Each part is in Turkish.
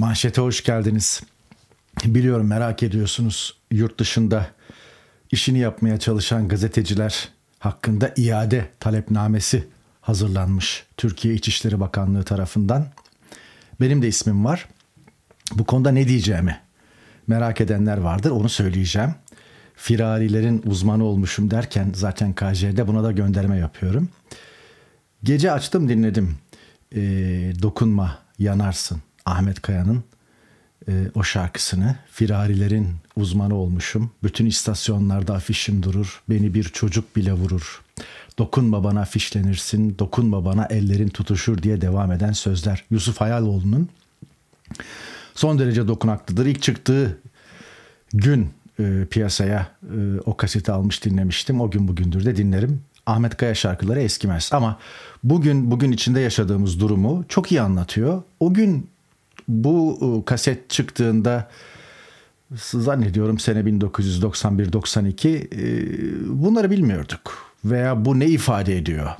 Manşete hoş geldiniz. Biliyorum merak ediyorsunuz yurt dışında işini yapmaya çalışan gazeteciler hakkında iade talepnamesi hazırlanmış Türkiye İçişleri Bakanlığı tarafından. Benim de ismim var. Bu konuda ne diyeceğimi merak edenler vardır onu söyleyeceğim. Firarilerin uzmanı olmuşum derken zaten KJ'de buna da gönderme yapıyorum. Gece açtım dinledim. E, dokunma yanarsın Ahmet Kaya'nın e, o şarkısını. Firarilerin uzmanı olmuşum. Bütün istasyonlarda afişim durur. Beni bir çocuk bile vurur. Dokunma bana fişlenirsin, dokunma bana ellerin tutuşur diye devam eden sözler. Yusuf Hayaloğlu'nun son derece dokunaklıdır. İlk çıktığı gün e, piyasaya e, o kaseti almış dinlemiştim. O gün bugündür de dinlerim. Ahmet Kaya şarkıları eskimez ama bugün bugün içinde yaşadığımız durumu çok iyi anlatıyor. O gün bu ıı, kaset çıktığında zannediyorum sene 1991-92 bunları bilmiyorduk. Veya bu ne ifade ediyor?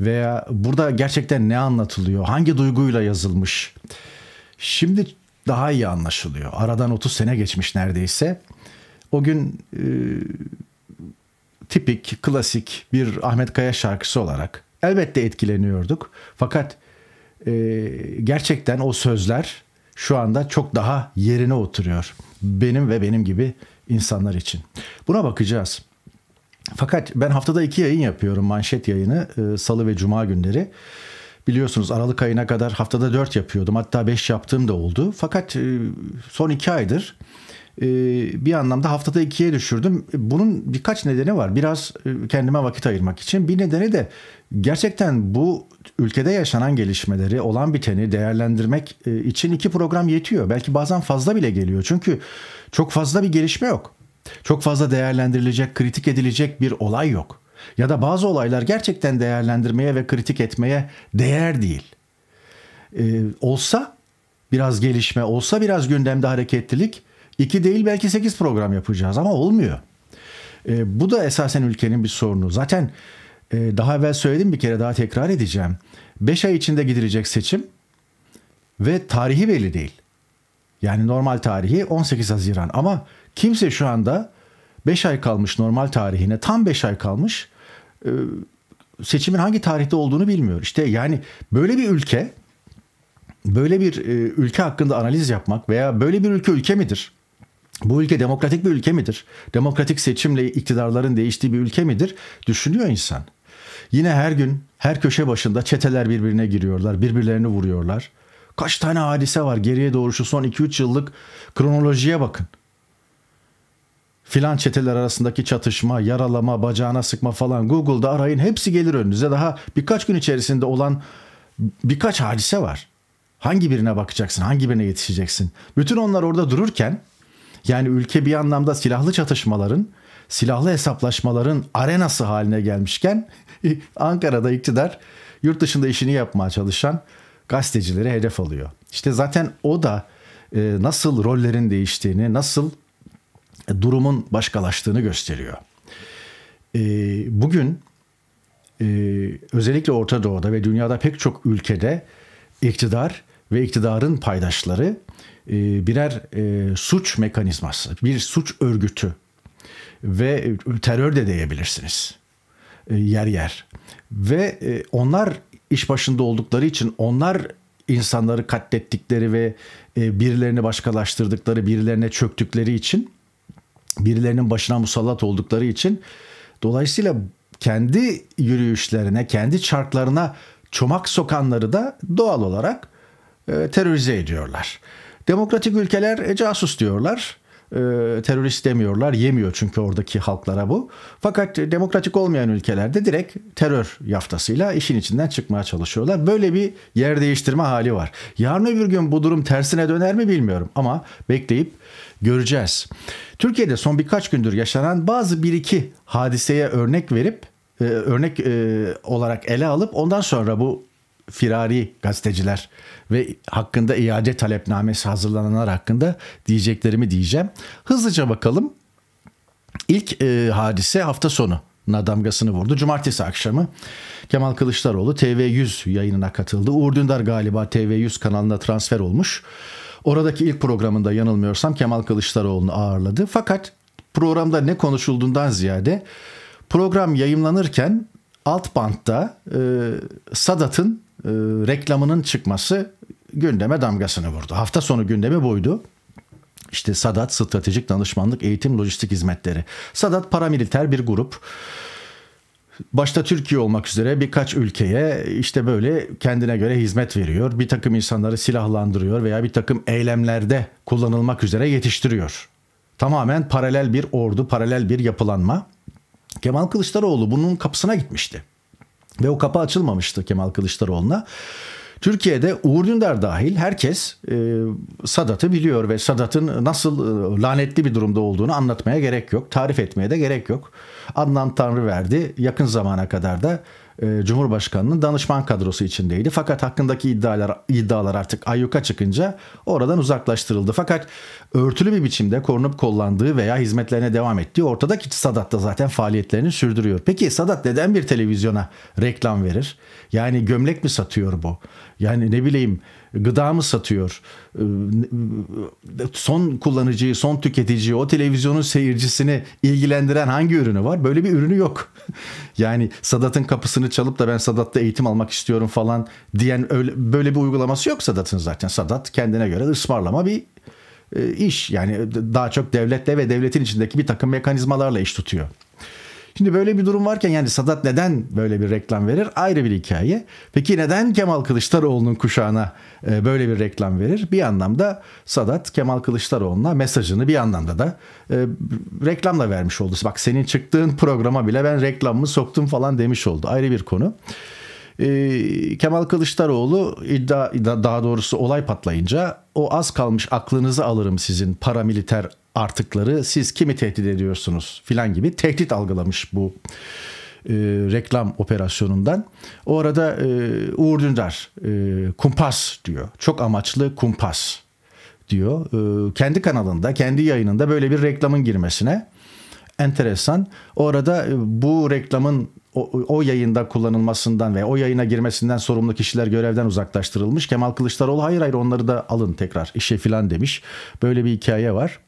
Veya burada gerçekten ne anlatılıyor? Hangi duyguyla yazılmış? Şimdi daha iyi anlaşılıyor. Aradan 30 sene geçmiş neredeyse. O gün e, tipik, klasik bir Ahmet Kaya şarkısı olarak elbette etkileniyorduk. Fakat e, gerçekten o sözler şu anda çok daha yerine oturuyor. Benim ve benim gibi insanlar için. Buna bakacağız. Fakat ben haftada iki yayın yapıyorum manşet yayını e, salı ve cuma günleri. Biliyorsunuz Aralık ayına kadar haftada dört yapıyordum hatta beş yaptığım da oldu. Fakat e, son iki aydır ee, bir anlamda haftada ikiye düşürdüm. Bunun birkaç nedeni var. Biraz e, kendime vakit ayırmak için. Bir nedeni de gerçekten bu ülkede yaşanan gelişmeleri, olan biteni değerlendirmek e, için iki program yetiyor. Belki bazen fazla bile geliyor. Çünkü çok fazla bir gelişme yok. Çok fazla değerlendirilecek, kritik edilecek bir olay yok. Ya da bazı olaylar gerçekten değerlendirmeye ve kritik etmeye değer değil. Ee, olsa biraz gelişme, olsa biraz gündemde hareketlilik 2 değil belki 8 program yapacağız ama olmuyor. E, bu da esasen ülkenin bir sorunu. Zaten e, daha evvel söyledim bir kere daha tekrar edeceğim. 5 ay içinde gidilecek seçim ve tarihi belli değil. Yani normal tarihi 18 Haziran ama kimse şu anda 5 ay kalmış normal tarihine tam 5 ay kalmış e, seçimin hangi tarihte olduğunu bilmiyor. İşte yani böyle bir ülke böyle bir e, ülke hakkında analiz yapmak veya böyle bir ülke ülke midir? bu ülke demokratik bir ülke midir? Demokratik seçimle iktidarların değiştiği bir ülke midir? Düşünüyor insan. Yine her gün her köşe başında çeteler birbirine giriyorlar, birbirlerini vuruyorlar. Kaç tane hadise var geriye doğru şu son 2-3 yıllık kronolojiye bakın. Filan çeteler arasındaki çatışma, yaralama, bacağına sıkma falan Google'da arayın hepsi gelir önünüze. Daha birkaç gün içerisinde olan birkaç hadise var. Hangi birine bakacaksın, hangi birine yetişeceksin? Bütün onlar orada dururken yani ülke bir anlamda silahlı çatışmaların, silahlı hesaplaşmaların arenası haline gelmişken Ankara'da iktidar yurt dışında işini yapmaya çalışan gazetecileri hedef alıyor. İşte zaten o da e, nasıl rollerin değiştiğini, nasıl e, durumun başkalaştığını gösteriyor. E, bugün özellikle Orta Doğu'da ve dünyada pek çok ülkede iktidar ve iktidarın paydaşları e, birer e, suç mekanizması, bir suç örgütü ve e, terör de diyebilirsiniz yer yer. Ve onlar iş başında oldukları için onlar insanları katlettikleri ve birilerini başkalaştırdıkları, birilerine çöktükleri için, birilerinin başına musallat oldukları için dolayısıyla kendi yürüyüşlerine, kendi çarklarına çomak sokanları da doğal olarak e, terörize ediyorlar. Demokratik ülkeler e, casus diyorlar e, terörist demiyorlar. Yemiyor çünkü oradaki halklara bu. Fakat demokratik olmayan ülkelerde direkt terör yaftasıyla işin içinden çıkmaya çalışıyorlar. Böyle bir yer değiştirme hali var. Yarın öbür gün bu durum tersine döner mi bilmiyorum ama bekleyip göreceğiz. Türkiye'de son birkaç gündür yaşanan bazı bir iki hadiseye örnek verip örnek olarak ele alıp ondan sonra bu firari gazeteciler ve hakkında iade talepnamesi hazırlananlar hakkında diyeceklerimi diyeceğim. Hızlıca bakalım. İlk e, hadise hafta sonu damgasını vurdu. Cumartesi akşamı Kemal Kılıçdaroğlu TV100 yayınına katıldı. Uğur Dündar galiba TV100 kanalına transfer olmuş. Oradaki ilk programında yanılmıyorsam Kemal Kılıçdaroğlu'nu ağırladı. Fakat programda ne konuşulduğundan ziyade program yayımlanırken alt bantta e, Sadat'ın e, reklamının çıkması gündeme damgasını vurdu. Hafta sonu gündemi buydu. İşte Sadat Stratejik Danışmanlık Eğitim Lojistik Hizmetleri. Sadat paramiliter bir grup. Başta Türkiye olmak üzere birkaç ülkeye işte böyle kendine göre hizmet veriyor. Bir takım insanları silahlandırıyor veya bir takım eylemlerde kullanılmak üzere yetiştiriyor. Tamamen paralel bir ordu, paralel bir yapılanma. Kemal Kılıçdaroğlu bunun kapısına gitmişti. Ve o kapı açılmamıştı Kemal Kılıçdaroğlu'na. Türkiye'de Uğur Dündar dahil herkes e, Sadat'ı biliyor ve Sadat'ın nasıl e, lanetli bir durumda olduğunu anlatmaya gerek yok. Tarif etmeye de gerek yok. Adnan verdi. yakın zamana kadar da e, Cumhurbaşkanı'nın danışman kadrosu içindeydi. Fakat hakkındaki iddialar iddialar artık ayyuka çıkınca oradan uzaklaştırıldı. Fakat örtülü bir biçimde korunup kollandığı veya hizmetlerine devam ettiği ortada ki Sadat da zaten faaliyetlerini sürdürüyor. Peki Sadat neden bir televizyona reklam verir? Yani gömlek mi satıyor bu? Yani ne bileyim gıda mı satıyor? Ee, son kullanıcıyı, son tüketiciyi, o televizyonun seyircisini ilgilendiren hangi ürünü var? Böyle bir ürünü yok. yani Sadat'ın kapısını çalıp da ben Sadat'ta eğitim almak istiyorum falan diyen öyle, böyle bir uygulaması yok Sadat'ın zaten. Sadat kendine göre ısmarlama bir e, iş yani daha çok devletle ve devletin içindeki bir takım mekanizmalarla iş tutuyor. Şimdi böyle bir durum varken yani Sadat neden böyle bir reklam verir ayrı bir hikaye. Peki neden Kemal Kılıçdaroğlu'nun kuşağına e, böyle bir reklam verir? Bir anlamda Sadat Kemal Kılıçdaroğlu'na mesajını bir anlamda da e, reklamla vermiş oldu. Bak senin çıktığın programa bile ben reklamımı soktum falan demiş oldu. Ayrı bir konu e, Kemal Kılıçdaroğlu iddia, daha doğrusu olay patlayınca o az kalmış aklınızı alırım sizin paramiliter artıkları siz kimi tehdit ediyorsunuz filan gibi tehdit algılamış bu e, reklam operasyonundan. O arada e, Uğur Dündar e, kumpas diyor. Çok amaçlı kumpas diyor. E, kendi kanalında, kendi yayınında böyle bir reklamın girmesine enteresan. O arada e, bu reklamın o, o yayında kullanılmasından ve o yayına girmesinden sorumlu kişiler görevden uzaklaştırılmış. Kemal Kılıçdaroğlu hayır hayır onları da alın tekrar işe filan demiş. Böyle bir hikaye var.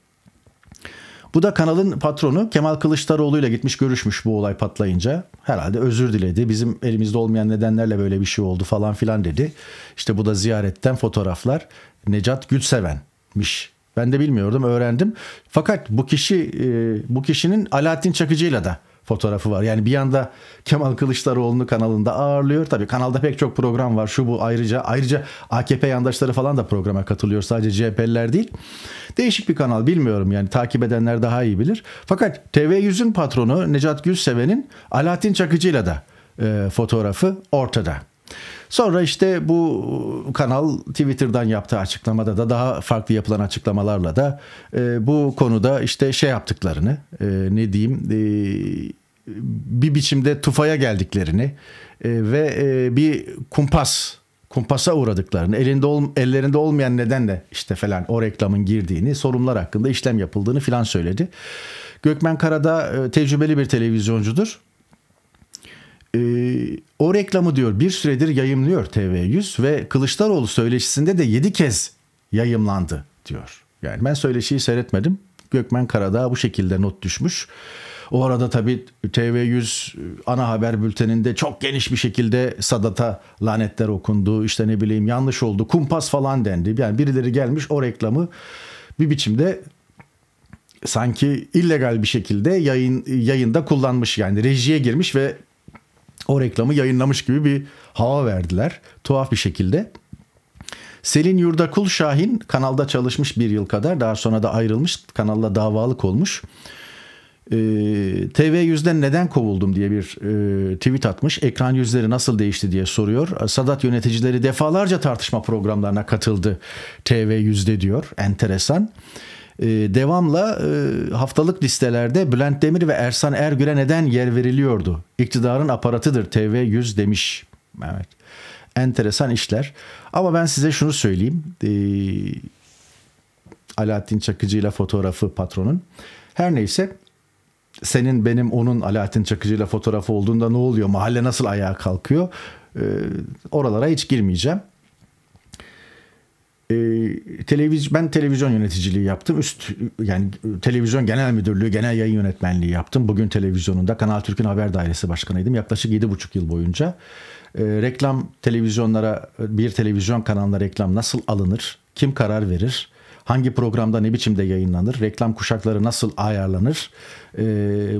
Bu da kanalın patronu Kemal Kılıçdaroğlu ile gitmiş görüşmüş bu olay patlayınca. Herhalde özür diledi. Bizim elimizde olmayan nedenlerle böyle bir şey oldu falan filan dedi. İşte bu da ziyaretten fotoğraflar. Necat Gülseven'miş. Ben de bilmiyordum öğrendim. Fakat bu kişi e, bu kişinin Alaaddin Çakıcı'yla da fotoğrafı var. Yani bir yanda Kemal Kılıçdaroğlu'nu kanalında ağırlıyor. Tabii kanalda pek çok program var. Şu bu ayrıca ayrıca AKP yandaşları falan da programa katılıyor. Sadece CHP'liler değil. Değişik bir kanal bilmiyorum yani takip edenler daha iyi bilir. Fakat TV100'ün patronu Necat Gülseven'in Alaaddin Çakıcı'yla da e, fotoğrafı ortada. Sonra işte bu kanal Twitter'dan yaptığı açıklamada da daha farklı yapılan açıklamalarla da e, bu konuda işte şey yaptıklarını e, ne diyeyim e, bir biçimde tufaya geldiklerini e, ve e, bir kumpas kumpasa uğradıklarını, elinde ol, ellerinde olmayan nedenle işte falan o reklamın girdiğini, sorumlular hakkında işlem yapıldığını filan söyledi. Gökmen Karada e, tecrübeli bir televizyoncudur e, o reklamı diyor bir süredir yayımlıyor TV100 ve Kılıçdaroğlu söyleşisinde de 7 kez yayımlandı diyor. Yani ben söyleşiyi seyretmedim. Gökmen Karadağ bu şekilde not düşmüş. O arada tabii TV100 e, ana haber bülteninde çok geniş bir şekilde Sadat'a lanetler okundu. İşte ne bileyim yanlış oldu, kumpas falan dendi. Yani birileri gelmiş o reklamı bir biçimde sanki illegal bir şekilde yayın yayında kullanmış yani rejiye girmiş ve o reklamı yayınlamış gibi bir hava verdiler tuhaf bir şekilde. Selin Yurdakul Şahin kanalda çalışmış bir yıl kadar daha sonra da ayrılmış kanalla davalık olmuş. Ee, TV yüzden neden kovuldum diye bir e, tweet atmış. Ekran yüzleri nasıl değişti diye soruyor. Sadat yöneticileri defalarca tartışma programlarına katıldı TV yüzde diyor. Enteresan. Enteresan. Ee, e, devamla haftalık listelerde Bülent Demir ve Ersan Ergül'e neden yer veriliyordu? İktidarın aparatıdır TV100 demiş Mehmet. Enteresan işler. Ama ben size şunu söyleyeyim. E, Alaaddin Çakıcı ile fotoğrafı patronun. Her neyse senin benim onun Alaaddin Çakıcı ile fotoğrafı olduğunda ne oluyor? Mahalle nasıl ayağa kalkıyor? Ee, oralara hiç girmeyeceğim e, televiz ben televizyon yöneticiliği yaptım. Üst yani e, televizyon genel müdürlüğü, genel yayın yönetmenliği yaptım. Bugün televizyonunda Kanal Türk'ün haber dairesi başkanıydım. Yaklaşık 7,5 yıl boyunca e, reklam televizyonlara bir televizyon kanalına reklam nasıl alınır? Kim karar verir? hangi programda ne biçimde yayınlanır, reklam kuşakları nasıl ayarlanır, e,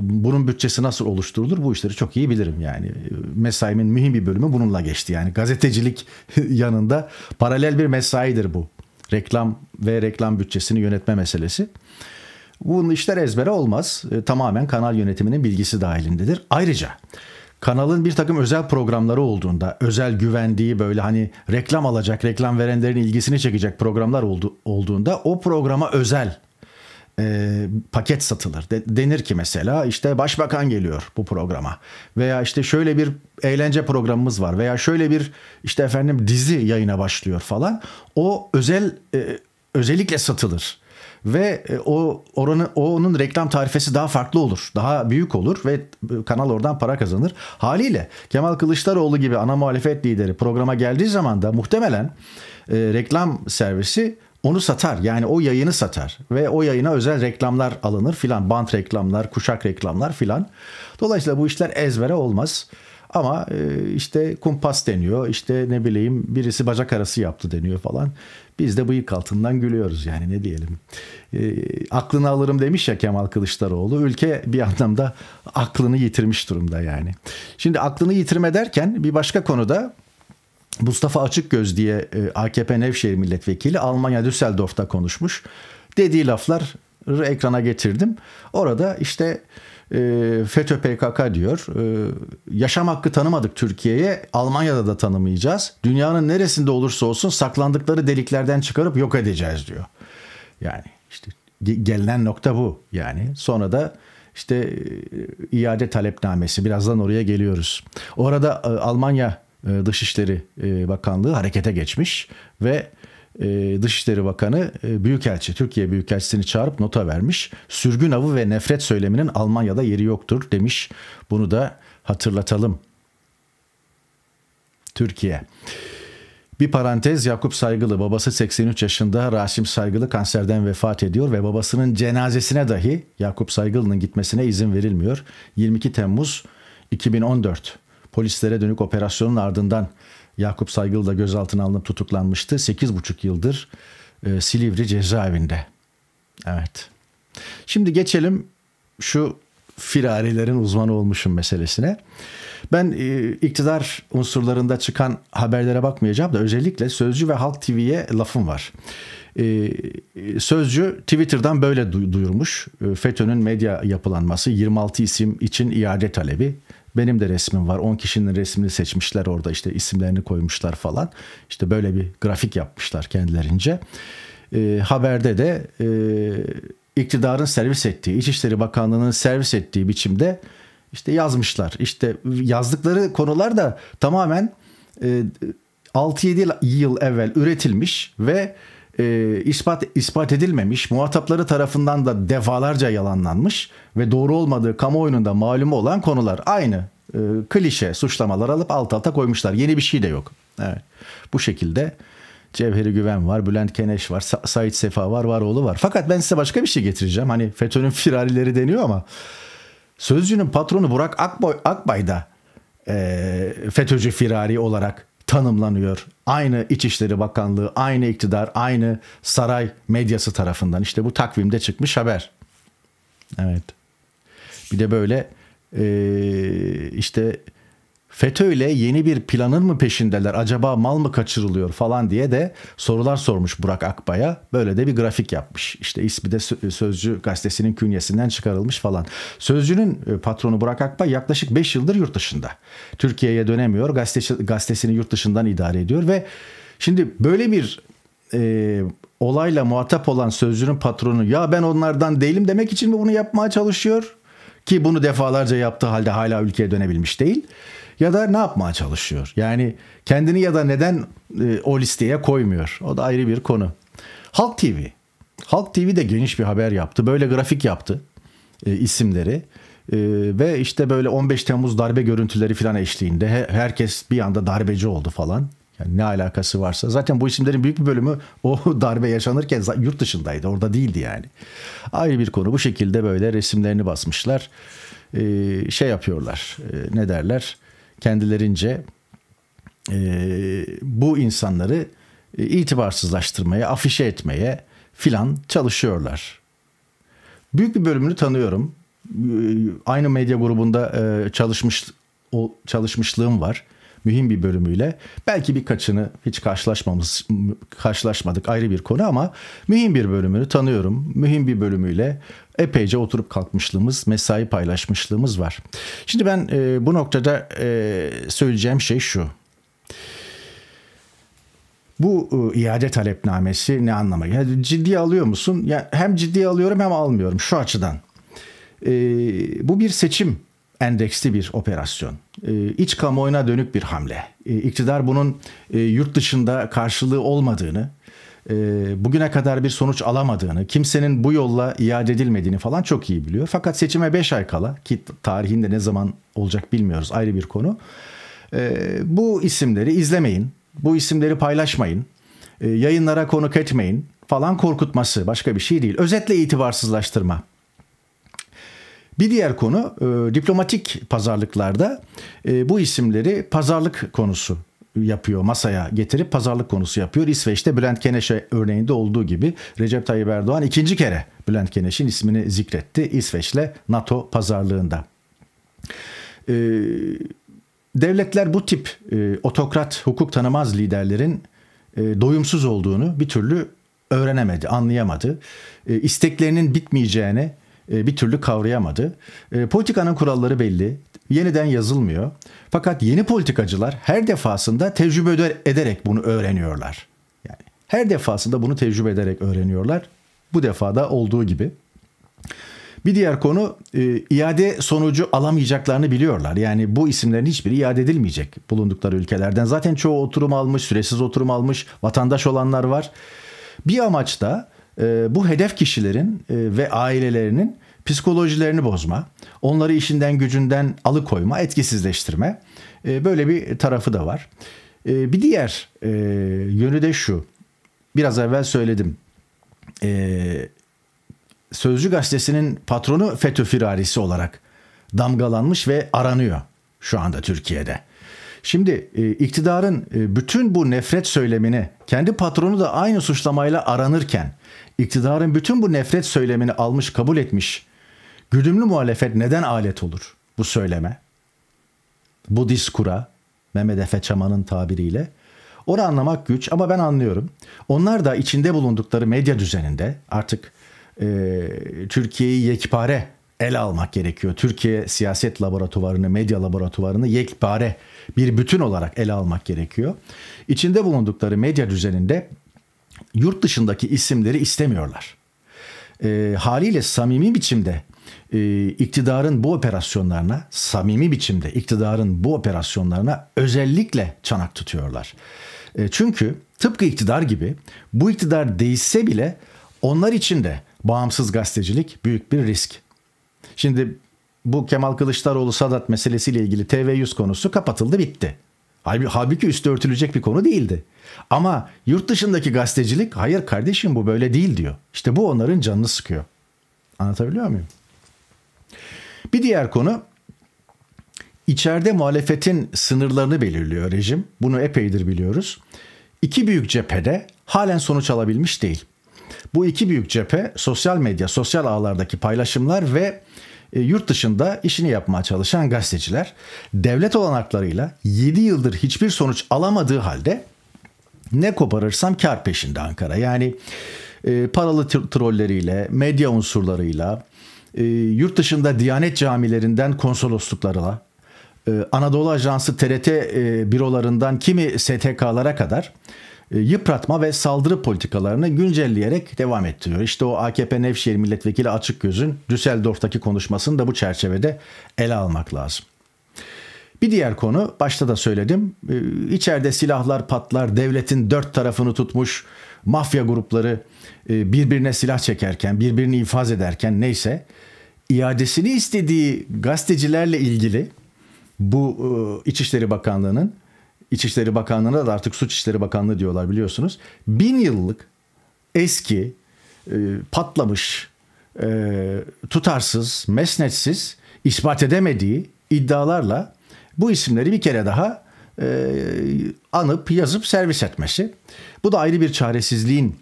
bunun bütçesi nasıl oluşturulur bu işleri çok iyi bilirim yani. Mesaimin mühim bir bölümü bununla geçti yani gazetecilik yanında paralel bir mesaidir bu. Reklam ve reklam bütçesini yönetme meselesi. Bunun işler ezbere olmaz. E, tamamen kanal yönetiminin bilgisi dahilindedir. Ayrıca kanalın bir takım özel programları olduğunda, özel güvendiği böyle hani reklam alacak, reklam verenlerin ilgisini çekecek programlar oldu, olduğunda o programa özel e, paket satılır. De, denir ki mesela işte başbakan geliyor bu programa veya işte şöyle bir eğlence programımız var veya şöyle bir işte efendim dizi yayına başlıyor falan. O özel e, özellikle satılır ve e, o oranı o onun reklam tarifesi daha farklı olur. Daha büyük olur ve e, kanal oradan para kazanır. Haliyle Kemal Kılıçdaroğlu gibi ana muhalefet lideri programa geldiği zaman da muhtemelen e, reklam servisi onu satar. Yani o yayını satar ve o yayına özel reklamlar alınır filan. Bant reklamlar, kuşak reklamlar filan. Dolayısıyla bu işler ezbere olmaz. Ama e, işte kumpas deniyor, işte ne bileyim birisi bacak arası yaptı deniyor falan. Biz de bıyık altından gülüyoruz yani ne diyelim. E, aklını alırım demiş ya Kemal Kılıçdaroğlu. Ülke bir anlamda aklını yitirmiş durumda yani. Şimdi aklını yitirme derken bir başka konuda Mustafa Açıkgöz diye e, AKP Nevşehir Milletvekili Almanya Düsseldorf'ta konuşmuş. Dediği laflar ekrana getirdim. Orada işte ee, FETÖ PKK diyor. Ee, yaşam hakkı tanımadık Türkiye'ye. Almanya'da da tanımayacağız. Dünyanın neresinde olursa olsun saklandıkları deliklerden çıkarıp yok edeceğiz diyor. Yani işte gelinen nokta bu. Yani sonra da işte e, iade talepnamesi. Birazdan oraya geliyoruz. Orada e, Almanya e, Dışişleri e, Bakanlığı harekete geçmiş ve ee, Dışişleri Bakanı e, Büyükelçi, Türkiye Büyükelçisini çağırıp nota vermiş. Sürgün avı ve nefret söyleminin Almanya'da yeri yoktur demiş. Bunu da hatırlatalım. Türkiye. Bir parantez Yakup Saygılı babası 83 yaşında Rasim Saygılı kanserden vefat ediyor ve babasının cenazesine dahi Yakup Saygılı'nın gitmesine izin verilmiyor. 22 Temmuz 2014 polislere dönük operasyonun ardından Yakup Saygılı da gözaltına alınıp tutuklanmıştı. 8,5 yıldır e, Silivri cezaevinde. Evet. Şimdi geçelim şu firarilerin uzmanı olmuşum meselesine. Ben e, iktidar unsurlarında çıkan haberlere bakmayacağım da özellikle Sözcü ve Halk TV'ye lafım var. E, Sözcü Twitter'dan böyle duyurmuş. E, FETÖ'nün medya yapılanması 26 isim için iade talebi. Benim de resmim var. 10 kişinin resmini seçmişler orada işte isimlerini koymuşlar falan. İşte böyle bir grafik yapmışlar kendilerince. E, haberde de e, iktidarın servis ettiği, İçişleri Bakanlığı'nın servis ettiği biçimde işte yazmışlar. İşte yazdıkları konular da tamamen e, 6-7 yıl evvel üretilmiş ve e, ispat ispat edilmemiş, muhatapları tarafından da defalarca yalanlanmış ve doğru olmadığı kamuoyunun da malumu olan konular aynı e, klişe suçlamalar alıp alt alta koymuşlar. Yeni bir şey de yok. Evet. Bu şekilde Cevheri Güven var, Bülent Keneş var, Sa- Said Sefa var, Varoğlu var. Fakat ben size başka bir şey getireceğim. Hani FETÖ'nün firarileri deniyor ama Sözcü'nün patronu Burak Akboy, Akbay da e, FETÖ'cü firari olarak tanımlanıyor. Aynı İçişleri Bakanlığı, aynı iktidar, aynı saray medyası tarafından. İşte bu takvimde çıkmış haber. Evet. Bir de böyle e, işte FETÖ ile yeni bir planın mı peşindeler acaba mal mı kaçırılıyor falan diye de sorular sormuş Burak Akbay'a. Böyle de bir grafik yapmış. İşte ismi de Sözcü gazetesinin künyesinden çıkarılmış falan. Sözcü'nün e, patronu Burak Akbay yaklaşık 5 yıldır yurt dışında. Türkiye'ye dönemiyor gazetesi, gazetesini yurt dışından idare ediyor ve şimdi böyle bir e, olayla muhatap olan Sözcü'nün patronu ya ben onlardan değilim demek için mi bunu yapmaya çalışıyor? Ki bunu defalarca yaptığı halde hala ülkeye dönebilmiş değil ya da ne yapmaya çalışıyor? Yani kendini ya da neden e, o listeye koymuyor? O da ayrı bir konu. Halk TV. Halk TV de geniş bir haber yaptı. Böyle grafik yaptı e, isimleri. Ee, ve işte böyle 15 Temmuz darbe görüntüleri falan eşliğinde he, herkes bir anda darbeci oldu falan. Yani ne alakası varsa. Zaten bu isimlerin büyük bir bölümü o darbe yaşanırken yurt dışındaydı. Orada değildi yani. Ayrı bir konu. Bu şekilde böyle resimlerini basmışlar. Ee, şey yapıyorlar. Ee, ne derler? kendilerince e, bu insanları e, itibarsızlaştırmaya, afişe etmeye filan çalışıyorlar. Büyük bir bölümünü tanıyorum. E, aynı medya grubunda e, çalışmış çalışmışlığım var mühim bir bölümüyle belki birkaçını hiç karşılaşmamız karşılaşmadık ayrı bir konu ama mühim bir bölümünü tanıyorum. Mühim bir bölümüyle epeyce oturup kalkmışlığımız, mesai paylaşmışlığımız var. Şimdi ben e, bu noktada e, söyleyeceğim şey şu. Bu e, iade talepnamesi ne anlama geliyor? Yani ciddiye alıyor musun? Yani hem ciddi alıyorum hem almıyorum şu açıdan. E, bu bir seçim endeksli bir operasyon. Ee, iç kamuoyuna dönük bir hamle. Ee, iktidar bunun e, yurt dışında karşılığı olmadığını, e, bugüne kadar bir sonuç alamadığını, kimsenin bu yolla iade edilmediğini falan çok iyi biliyor. Fakat seçime 5 ay kala ki tarihinde ne zaman olacak bilmiyoruz ayrı bir konu. Ee, bu isimleri izlemeyin, bu isimleri paylaşmayın, e, yayınlara konuk etmeyin falan korkutması başka bir şey değil. Özetle itibarsızlaştırma. Bir diğer konu e, diplomatik pazarlıklarda e, bu isimleri pazarlık konusu yapıyor masaya getirip pazarlık konusu yapıyor. İsveç'te Bülent Keneş'e örneğinde olduğu gibi Recep Tayyip Erdoğan ikinci kere Bülent Keneş'in ismini zikretti İsveç'le NATO pazarlığında. Ee, devletler bu tip e, otokrat hukuk tanımaz liderlerin e, doyumsuz olduğunu bir türlü öğrenemedi, anlayamadı. E, isteklerinin bitmeyeceğini, e, bir türlü kavrayamadı. E, politikanın kuralları belli, yeniden yazılmıyor. Fakat yeni politikacılar her defasında tecrübe ederek bunu öğreniyorlar. Yani her defasında bunu tecrübe ederek öğreniyorlar. Bu defada olduğu gibi. Bir diğer konu e, iade sonucu alamayacaklarını biliyorlar. Yani bu isimlerin hiçbiri iade edilmeyecek bulundukları ülkelerden. Zaten çoğu oturum almış, süresiz oturum almış vatandaş olanlar var. Bir amaç da ee, bu hedef kişilerin e, ve ailelerinin psikolojilerini bozma, onları işinden gücünden alıkoyma, etkisizleştirme e, böyle bir tarafı da var. E, bir diğer yönü de şu, biraz evvel söyledim. Sözcü gazetesinin patronu FETÖ firarisi olarak damgalanmış ve aranıyor şu anda Türkiye'de. Şimdi e, iktidarın e, bütün bu nefret söylemini kendi patronu da aynı suçlamayla aranırken iktidarın bütün bu nefret söylemini almış kabul etmiş güdümlü muhalefet neden alet olur bu söyleme? Bu diskura Mehmet Efe Çaman'ın tabiriyle onu anlamak güç ama ben anlıyorum. Onlar da içinde bulundukları medya düzeninde artık e, Türkiye'yi yekpare ele almak gerekiyor. Türkiye siyaset laboratuvarını, medya laboratuvarını yekpare bir bütün olarak ele almak gerekiyor. İçinde bulundukları medya düzeninde yurt dışındaki isimleri istemiyorlar. E, haliyle samimi biçimde e, iktidarın bu operasyonlarına samimi biçimde iktidarın bu operasyonlarına özellikle çanak tutuyorlar. E, çünkü tıpkı iktidar gibi bu iktidar değişse bile onlar için de bağımsız gazetecilik büyük bir risk. Şimdi bu Kemal Kılıçdaroğlu Sadat meselesiyle ilgili TV100 konusu kapatıldı bitti. Halbuki üstü örtülecek bir konu değildi. Ama yurt dışındaki gazetecilik hayır kardeşim bu böyle değil diyor. İşte bu onların canını sıkıyor. Anlatabiliyor muyum? Bir diğer konu içeride muhalefetin sınırlarını belirliyor rejim. Bunu epeydir biliyoruz. İki büyük cephede halen sonuç alabilmiş değil. Bu iki büyük cephe sosyal medya, sosyal ağlardaki paylaşımlar ve e, yurt dışında işini yapmaya çalışan gazeteciler devlet olanaklarıyla 7 yıldır hiçbir sonuç alamadığı halde ne koparırsam kar peşinde Ankara. Yani e, paralı trolleriyle, medya unsurlarıyla, e, yurt dışında Diyanet camilerinden konsolosluklarla, e, Anadolu Ajansı TRT e, bürolarından kimi STK'lara kadar e, yıpratma ve saldırı politikalarını güncelleyerek devam ettiriyor. İşte o AKP Nevşehir Milletvekili açık gözün Düsseldorf'taki konuşmasını da bu çerçevede ele almak lazım. Bir diğer konu başta da söyledim. E, içeride silahlar patlar, devletin dört tarafını tutmuş mafya grupları e, birbirine silah çekerken, birbirini infaz ederken neyse iadesini istediği gazetecilerle ilgili bu İçişleri Bakanlığı'nın İçişleri Bakanlığı'na da artık Suç İşleri Bakanlığı diyorlar biliyorsunuz. Bin yıllık eski e, patlamış e, tutarsız mesnetsiz ispat edemediği iddialarla bu isimleri bir kere daha e, anıp yazıp servis etmesi. Bu da ayrı bir çaresizliğin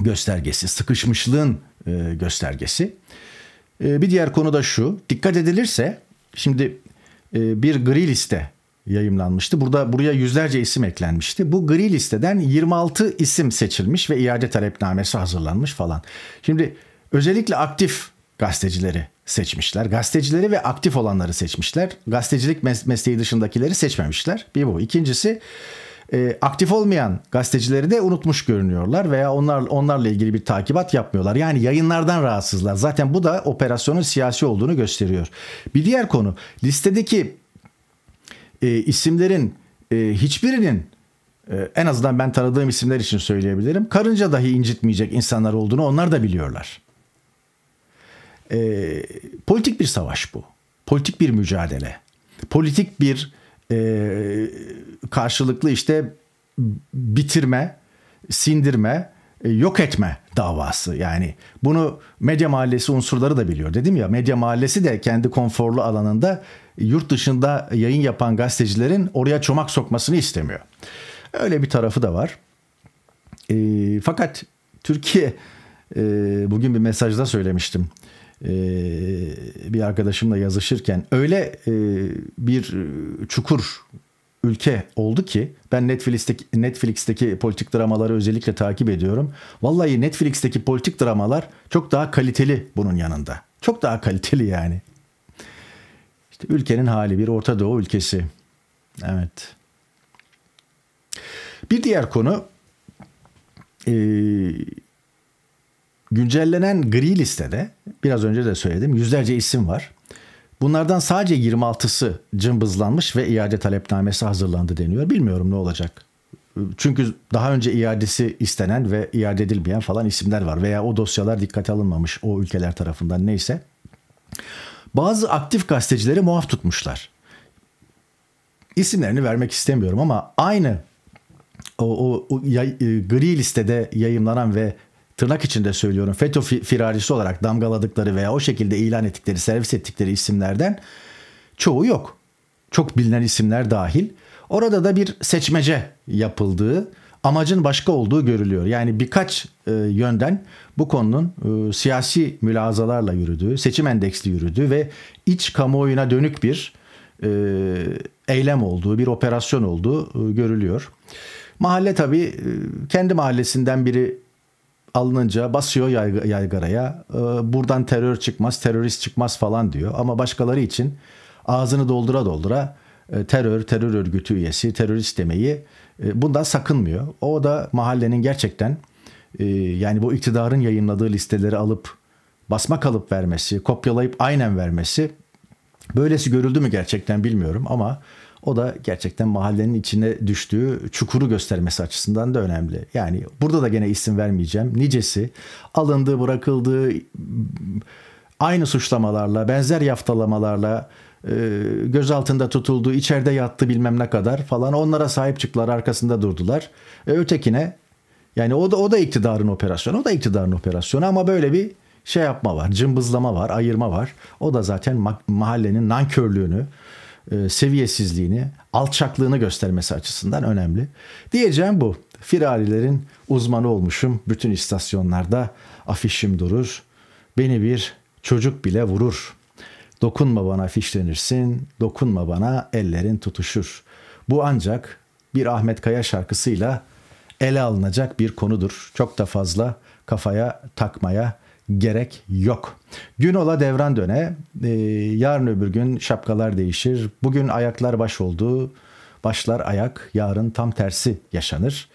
göstergesi, sıkışmışlığın e, göstergesi. E, bir diğer konu da şu, dikkat edilirse şimdi e, bir gri liste yayımlanmıştı. Burada buraya yüzlerce isim eklenmişti. Bu gri listeden 26 isim seçilmiş ve iade talepnamesi hazırlanmış falan. Şimdi özellikle aktif gazetecileri seçmişler. Gazetecileri ve aktif olanları seçmişler. Gazetecilik mesleği dışındakileri seçmemişler. Bir bu. İkincisi e, aktif olmayan gazetecileri de unutmuş görünüyorlar veya onlar onlarla ilgili bir takibat yapmıyorlar. Yani yayınlardan rahatsızlar. Zaten bu da operasyonun siyasi olduğunu gösteriyor. Bir diğer konu listedeki e, isimlerin e, hiçbirinin e, en azından ben tanıdığım isimler için söyleyebilirim. Karınca dahi incitmeyecek insanlar olduğunu onlar da biliyorlar. E, politik bir savaş bu. Politik bir mücadele. Politik bir e, karşılıklı işte bitirme, sindirme, e, yok etme davası. Yani bunu medya mahallesi unsurları da biliyor. Dedim ya medya mahallesi de kendi konforlu alanında yurt dışında yayın yapan gazetecilerin oraya çomak sokmasını istemiyor. Öyle bir tarafı da var. E, fakat Türkiye e, bugün bir mesajda söylemiştim. E, bir arkadaşımla yazışırken öyle e, bir e, çukur ülke oldu ki ben Netflix'teki Netflix'teki politik dramaları özellikle takip ediyorum. Vallahi Netflix'teki politik dramalar çok daha kaliteli bunun yanında. Çok daha kaliteli yani ülkenin hali bir Orta Doğu ülkesi. Evet. Bir diğer konu e, güncellenen gri listede biraz önce de söyledim yüzlerce isim var. Bunlardan sadece 26'sı cımbızlanmış ve iade talepnamesi hazırlandı deniyor. Bilmiyorum ne olacak. Çünkü daha önce iadesi istenen ve iade edilmeyen falan isimler var veya o dosyalar dikkate alınmamış o ülkeler tarafından neyse. Bazı aktif gazetecileri muaf tutmuşlar. İsimlerini vermek istemiyorum ama aynı o, o, o yay, e, gri listede yayımlanan ve tırnak içinde söylüyorum FETÖ firarisi olarak damgaladıkları veya o şekilde ilan ettikleri, servis ettikleri isimlerden çoğu yok. Çok bilinen isimler dahil. Orada da bir seçmece yapıldığı amacın başka olduğu görülüyor. Yani birkaç e, yönden bu konunun e, siyasi mülazalarla yürüdüğü, seçim endeksli yürüdüğü ve iç kamuoyuna dönük bir e, eylem olduğu, bir operasyon olduğu e, görülüyor. Mahalle tabii e, kendi mahallesinden biri alınınca basıyor yayg- yaygaraya. E, buradan terör çıkmaz, terörist çıkmaz falan diyor. Ama başkaları için ağzını doldura doldura e, terör, terör örgütü üyesi, terörist demeyi e, bundan sakınmıyor. O da mahallenin gerçekten e, yani bu iktidarın yayınladığı listeleri alıp basma kalıp vermesi, kopyalayıp aynen vermesi böylesi görüldü mü gerçekten bilmiyorum ama o da gerçekten mahallenin içine düştüğü çukuru göstermesi açısından da önemli. Yani burada da gene isim vermeyeceğim. Nicesi alındı, bırakıldı, aynı suçlamalarla, benzer yaftalamalarla e, göz altında tutuldu, içeride yattı bilmem ne kadar falan. Onlara sahip çıktılar, arkasında durdular. E, ötekine yani o da o da iktidarın operasyonu, o da iktidarın operasyonu ama böyle bir şey yapma var, cımbızlama var, ayırma var. O da zaten mahallenin nankörlüğünü, e, seviyesizliğini, alçaklığını göstermesi açısından önemli. Diyeceğim bu. firalilerin uzmanı olmuşum. Bütün istasyonlarda afişim durur. Beni bir çocuk bile vurur.'' Dokunma bana fişlenirsin, dokunma bana ellerin tutuşur. Bu ancak bir Ahmet Kaya şarkısıyla ele alınacak bir konudur. Çok da fazla kafaya takmaya gerek yok. Gün ola devran döne, ee, yarın öbür gün şapkalar değişir. Bugün ayaklar baş oldu, başlar ayak, yarın tam tersi yaşanır.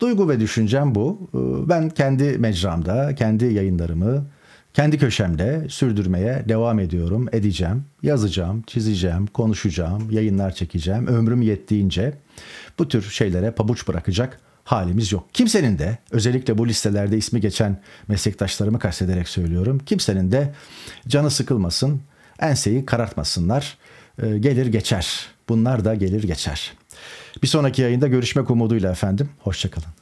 Duygu ve düşüncem bu. E, ben kendi mecramda, kendi yayınlarımı, kendi köşemde sürdürmeye devam ediyorum, edeceğim. Yazacağım, çizeceğim, konuşacağım, yayınlar çekeceğim. Ömrüm yettiğince bu tür şeylere pabuç bırakacak halimiz yok. Kimsenin de özellikle bu listelerde ismi geçen meslektaşlarımı kastederek söylüyorum. Kimsenin de canı sıkılmasın, enseyi karartmasınlar. Ee, gelir geçer. Bunlar da gelir geçer. Bir sonraki yayında görüşmek umuduyla efendim. Hoşçakalın.